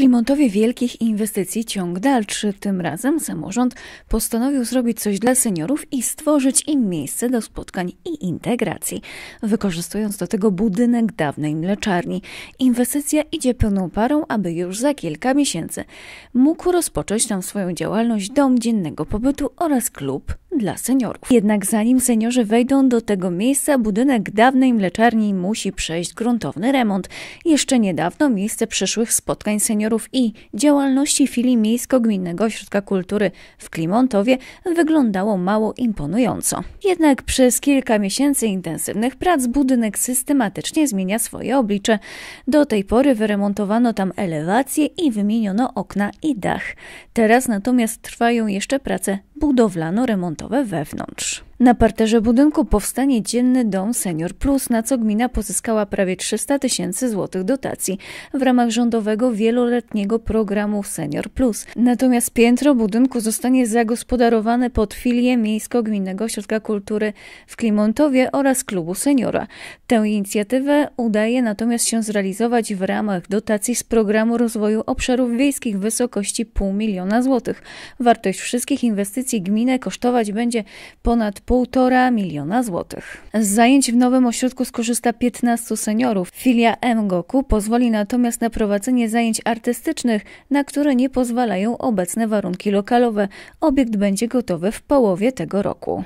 klimatowie wielkich inwestycji ciąg dalszy. Tym razem samorząd postanowił zrobić coś dla seniorów i stworzyć im miejsce do spotkań i integracji, wykorzystując do tego budynek dawnej mleczarni. Inwestycja idzie pełną parą, aby już za kilka miesięcy mógł rozpocząć tam swoją działalność dom dziennego pobytu oraz klub dla seniorów. Jednak zanim seniorzy wejdą do tego miejsca, budynek dawnej mleczarni musi przejść gruntowny remont. Jeszcze niedawno miejsce przyszłych spotkań seniorów i działalności filii Miejsko-Gminnego Ośrodka Kultury w Klimontowie wyglądało mało imponująco. Jednak przez kilka miesięcy intensywnych prac budynek systematycznie zmienia swoje oblicze. Do tej pory wyremontowano tam elewację i wymieniono okna i dach. Teraz natomiast trwają jeszcze prace budowlano-remontowe wewnątrz. Na parterze budynku powstanie dzienny dom Senior Plus, na co gmina pozyskała prawie 300 tysięcy złotych dotacji w ramach rządowego wieloletniego programu Senior Plus. Natomiast piętro budynku zostanie zagospodarowane pod filię Miejsko-Gminnego Ośrodka Kultury w Klimontowie oraz Klubu Seniora. Tę inicjatywę udaje natomiast się zrealizować w ramach dotacji z Programu Rozwoju Obszarów Wiejskich w wysokości pół miliona złotych. Wartość wszystkich inwestycji gminy kosztować będzie ponad 1,5 miliona złotych. Z zajęć w nowym ośrodku skorzysta 15 seniorów. Filia MGOKU pozwoli natomiast na prowadzenie zajęć artystycznych, na które nie pozwalają obecne warunki lokalowe. Obiekt będzie gotowy w połowie tego roku.